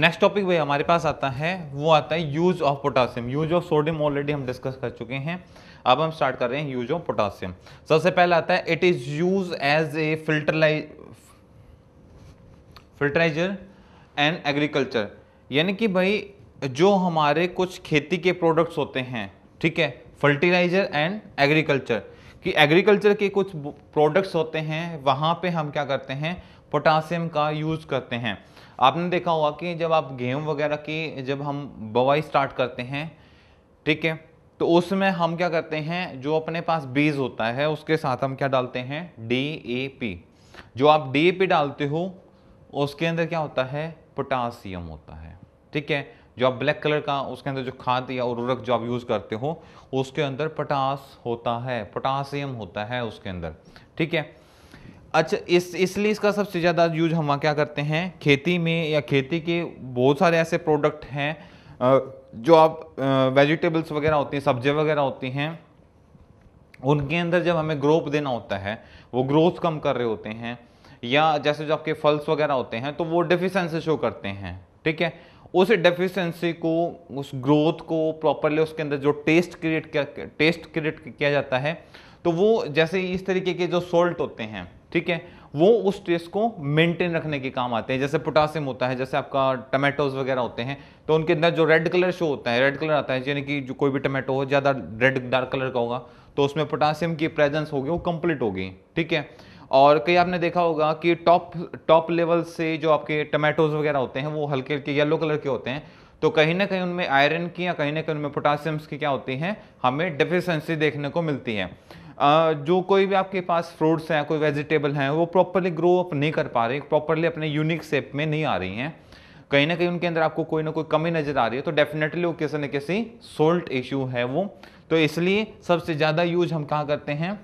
next topic भाई हमारे पास आता है वो आता है use of potassium use of sodium already हम डिस्कस कर चुके हैं अब हम स्टार्ट कर रहे हैं यूज ऑफ पोटासियम सबसे पहले आता है it is use as a fertilise fertiliser and agriculture यानी कि भाई जो हमारे कुछ खेती के प्रोडक्ट्स होते हैं ठीक है फर्टिलाइजर एंड एग्रीकल्चर कि एग्रीकल्चर के कुछ प्रोडक्ट्स होते हैं वहाँ पे हम क्या करते हैं पोटासियम का यूज़ करते हैं आपने देखा होगा कि जब आप गेहूँ वगैरह की जब हम बवाई स्टार्ट करते हैं ठीक है तो उसमें हम क्या करते हैं जो अपने पास बीज होता है उसके साथ हम क्या डालते हैं डी जो आप डी डालते हो उसके अंदर क्या होता है पोटासियम होता है ठीक है जो आप ब्लैक कलर का उसके अंदर जो खाद या उर्वरक जो आप यूज़ करते हो उसके अंदर पोटास होता है पोटासियम होता है उसके अंदर ठीक है अच्छा इस इसलिए इसका सबसे ज़्यादा यूज हम क्या करते हैं खेती में या खेती के बहुत सारे ऐसे प्रोडक्ट हैं जो आप वेजिटेबल्स वगैरह होती हैं सब्जियाँ वगैरह होती हैं उनके अंदर जब हमें ग्रोथ देना होता है वो ग्रोथ कम कर रहे होते हैं या जैसे जो आपके फल्स वगैरह होते हैं तो वो डिफिशेंसी शो करते हैं ठीक है उस डेफिशिएंसी को उस ग्रोथ को प्रॉपरली उसके अंदर जो टेस्ट क्रिएट किया टेस्ट क्रिएट किया जाता है तो वो जैसे इस तरीके के जो सॉल्ट होते हैं ठीक है वो उस टेस्ट को मेंटेन रखने के काम आते हैं जैसे पोटासियम होता है जैसे आपका टमाटोज वगैरह होते हैं तो उनके अंदर जो रेड कलर शो होता है रेड कलर आता है यानी कि जो कोई भी टमाटो हो ज़्यादा रेड डार्क कलर का होगा तो उसमें पोटासियम की प्रेजेंस होगी वो कंप्लीट होगी ठीक है और कई आपने देखा होगा कि टॉप टॉप लेवल से जो आपके टमाटोज़ वगैरह होते हैं वो हल्के हल्के येलो कलर के होते हैं तो कहीं ना कहीं उनमें आयरन की या कहीं ना कहीं उनमें पोटासियम्स की क्या होती हैं हमें डेफिशेंसी देखने को मिलती है जो कोई भी आपके पास फ्रूट्स हैं कोई वेजिटेबल हैं वो प्रॉपरली ग्रो अप नहीं कर पा रही प्रॉपरली अपने यूनिक शेप में नहीं आ रही हैं कहीं ना कहीं उनके अंदर आपको कोई ना कोई कमी नज़र आ रही है तो डेफिनेटली वो किसी न किसी सोल्ट इशू है वो तो इसलिए सबसे ज़्यादा यूज हम कहाँ करते हैं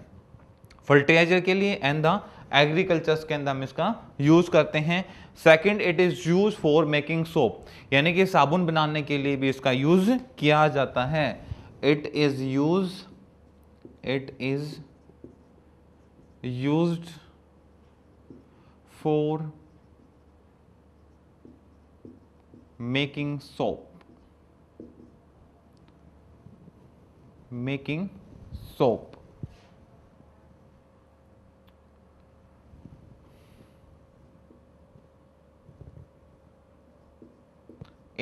फर्टिलाइजर के लिए एंड द एग्रीकल्चर्स के अंदर हम इसका यूज़ करते हैं second it is use for making soap यानी कि साबुन बनाने के लिए भी इसका यूज़ किया जाता है it is use it is use for making soap making soap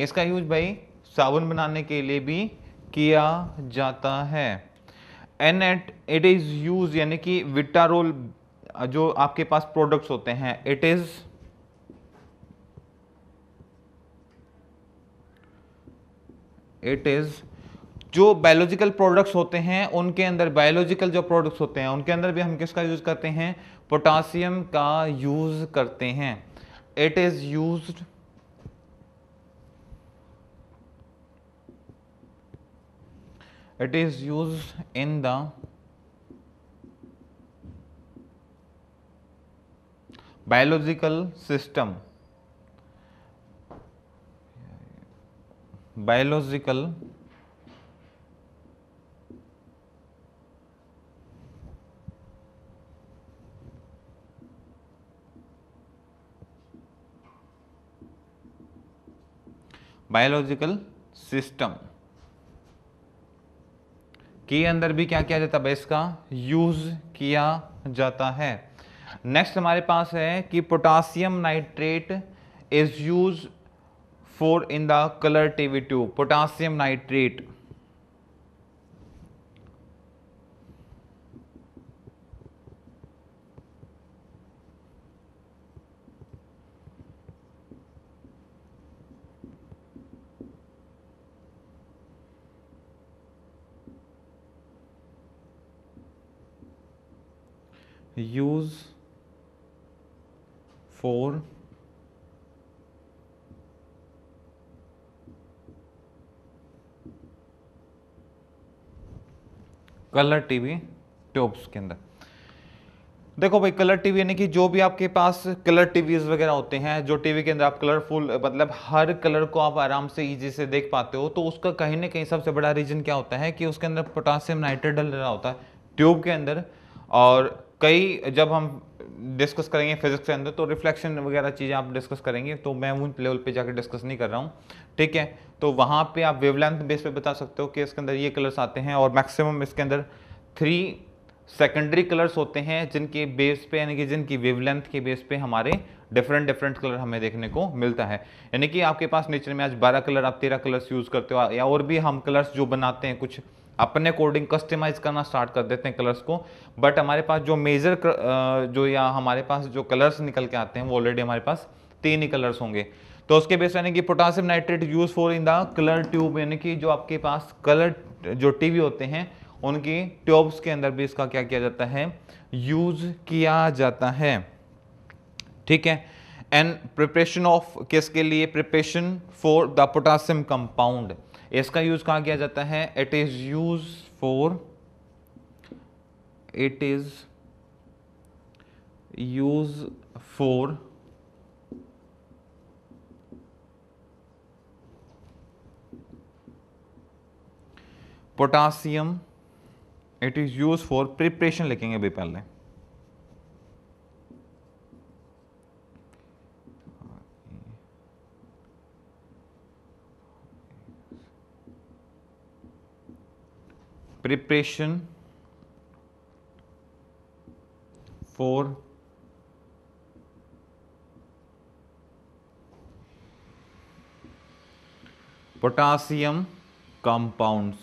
इसका यूज भाई साबुन बनाने के लिए भी किया जाता है and at it is use यानी कि विटारोल जो आपके पास प्रोडक्ट्स होते हैं इट इज़ इट इज़ जो बायोलॉजिकल प्रोडक्ट्स होते हैं उनके अंदर बायोलॉजिकल जो प्रोडक्ट्स होते हैं उनके अंदर भी हम किसका यूज़ करते हैं पोटासियम का यूज़ करते हैं it is used it is used in the biological system biological biological system के अंदर भी क्या किया जाता है इसका यूज किया जाता है नेक्स्ट हमारे पास है कि potassium nitrate is use for in the colour TV tube potassium nitrate use for colour TV tubes के अंदर देखो भाई कलर टीवी यानी कि जो भी आपके पास कलर टीवीज वगैरह होते हैं जो टीवी के अंदर आप कलरफुल मतलब हर कलर को आप आराम से इजी से देख पाते हो तो उसका कहीं ना कहीं सबसे बड़ा रीजन क्या होता है कि उसके अंदर पोटासियम नाइट्रेट डल रहा होता है ट्यूब के अंदर और कई जब हम डिस्कस करेंगे फिजिक्स के अंदर तो रिफ्लेक्शन वगैरह चीज़ें आप डिस्कस करेंगे तो मैं उन लेवल पे जाकर डिस्कस नहीं कर रहा हूँ ठीक है तो वहाँ पे आप वेवलेंथ बेस पे बता सकते हो कि इसके अंदर ये कलर्स आते हैं और मैक्सिमम इसके अंदर थ्री सेकेंडरी कलर्स होते हैं जिनके बेस पे यानी कि जिनकी वेवलेंथ के बेस पे हमारे डिफरेंट डिफरेंट कलर हमें देखने को मिलता है यानी कि आपके पास नेचर में आज बारह कलर आप तेरह कलर्स यूज़ करते हो या और भी हम कलर्स जो बनाते हैं कुछ अपने अकॉर्डिंग कस्टमाइज करना स्टार्ट कर देते हैं कलर्स को बट हमारे पास जो मेजर जो या हमारे पास जो कलर्स निकल के आते हैं वो ऑलरेडी हमारे पास तीन ही कलर्स होंगे तो उसके बेस यानी कि potassium nitrate use for in the colour tube यानी कि जो आपके पास कलर जो टीवी होते हैं उनकी ट्यूब्स के अंदर भी इसका क्या किया जाता है यूज किया जाता है ठीक है एंड प्रिपरेशन ऑफ किसके लिए preparation for the potassium compound इसका यूज़ कहाँ किया जाता है it is use for it is use for potassium it is use for preparation लिखेंगे अभी पहले preparation for potassium compounds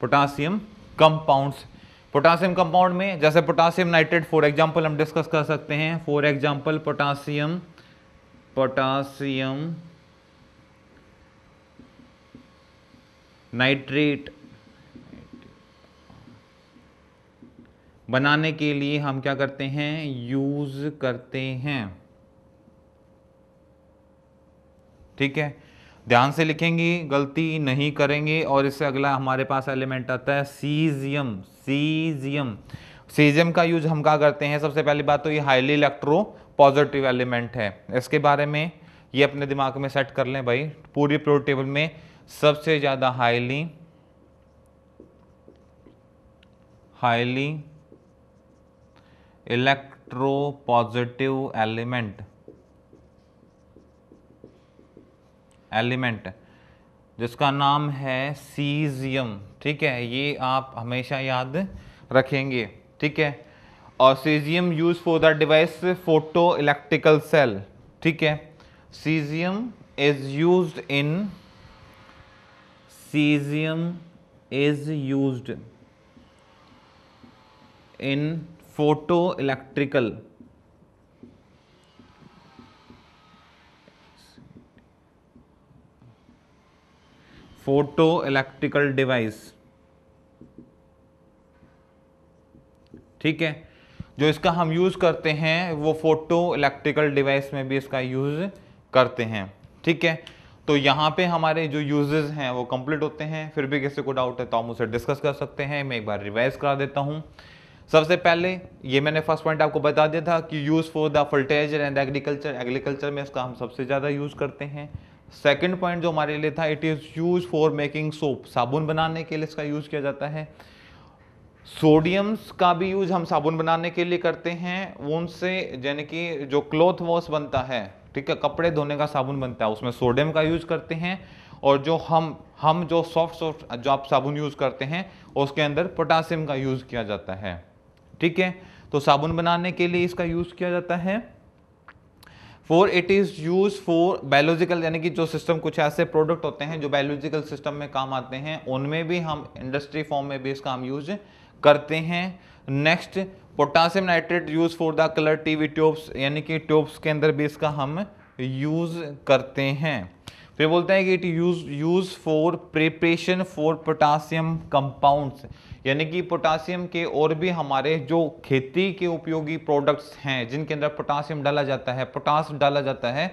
potassium compounds potassium compound में जैसे पोटासियम नाइट्रेट फॉर एग्जांपल हम डिस्कस कर सकते हैं for example potassium potassium nitrate बनाने के लिए हम क्या करते हैं यूज करते हैं ठीक है ध्यान से लिखेंगे गलती नहीं करेंगे और इससे अगला हमारे पास एलिमेंट आता है सीजियम सीजियम सीजियम का यूज हम क्या करते हैं सबसे पहली बात तो ये हाईली इलेक्ट्रो पॉजिटिव एलिमेंट है इसके बारे में ये अपने दिमाग में सेट कर लें भाई पूरी प्रोड टेबल में सबसे ज़्यादा highly highly electropositive element element जिसका नाम है सीजियम ठीक है ये आप हमेशा याद रखेंगे ठीक है और caesium use for the device photo electrical cell ठीक है caesium is use in caesium is use in photo electrical photo electrical device ठीक है जो इसका हम यूज़ करते हैं वो फोटो इलेक्ट्रिकल डिवाइस में भी इसका यूज़ करते हैं ठीक है तो यहाँ पे हमारे जो यूजेस हैं वो कंप्लीट होते हैं फिर भी किसी को डाउट है तो हम उसे डिस्कस कर सकते हैं मैं एक बार रिवाइज करा देता हूँ सबसे पहले ये मैंने फर्स्ट पॉइंट आपको बता दिया था कि use for the fertiliser and agriculture agriculture में इसका हम सबसे ज़्यादा यूज़ करते हैं सेकेंड पॉइंट जो हमारे लिए था it is use for making soap साबुन बनाने के लिए इसका यूज़ किया जाता है सोडियम्स का भी यूज हम साबुन बनाने के लिए करते हैं उनसे यानी कि जो क्लॉथ वॉश बनता है ठीक है कपड़े धोने का साबुन बनता है उसमें सोडियम का यूज करते हैं और जो हम हम जो सॉफ्ट सॉफ्ट जो आप साबुन यूज करते हैं उसके अंदर पोटासियम का यूज किया जाता है ठीक है तो साबुन बनाने के लिए इसका यूज किया जाता है for it is use for biological यानी कि जो सिस्टम कुछ ऐसे प्रोडक्ट होते हैं जो बायोलॉजिकल सिस्टम में काम आते हैं उनमें भी हम इंडस्ट्री फॉर्म में भी इसका हम यूज करते हैं next potassium nitrate use for the colour TV tubes यानी कि ट्यूब्स के अंदर भी इसका हम यूज़ करते हैं फिर बोलते हैं कि it use use for preparation for potassium compounds यानी कि पोटासियम के और भी हमारे जो खेती के उपयोगी प्रोडक्ट्स हैं जिनके अंदर पोटासियम डाला जाता है पोटास डाला जाता है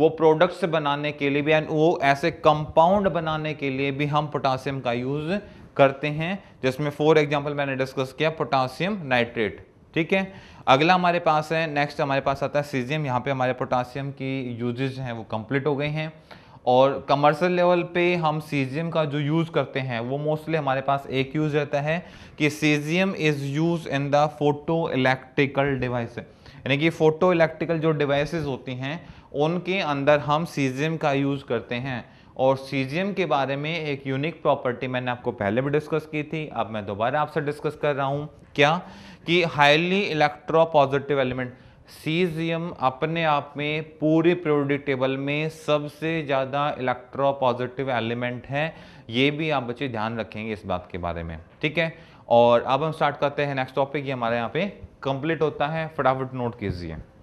वो प्रोडक्ट्स बनाने के लिए भी एंड वो ऐसे कंपाउंड बनाने के लिए भी हम पोटासियम का यूज़ करते हैं जिसमें फोर एग्जाम्पल मैंने डिस्कस किया पोटासियम नाइट्रेट ठीक है अगला हमारे पास है नेक्स्ट हमारे पास आता है सीजियम यहाँ पे हमारे पोटासियम की यूजेज हैं वो कंप्लीट हो गए हैं और कमर्शियल लेवल पे हम सीजियम का जो यूज़ करते हैं वो मोस्टली हमारे पास एक यूज़ रहता है कि caesium is use in the photo electrical device यानी कि फोटो इलेक्ट्रिकल जो डिवाइसेस होती हैं उनके अंदर हम सीजियम का यूज़ करते हैं और सीजियम के बारे में एक यूनिक प्रॉपर्टी मैंने आपको पहले भी डिस्कस की थी अब मैं दोबारा आपसे डिस्कस कर रहा हूँ क्या कि highly electropositive element caesium अपने आप में पूरे पीरियोडिक टेबल में सबसे ज़्यादा इलेक्ट्रो पॉजिटिव एलिमेंट है ये भी आप बच्चे ध्यान रखेंगे इस बात के बारे में ठीक है और अब हम स्टार्ट करते हैं नेक्स्ट टॉपिक ये हमारे यहाँ पे कंप्लीट होता है फटाफट नोट कीजिए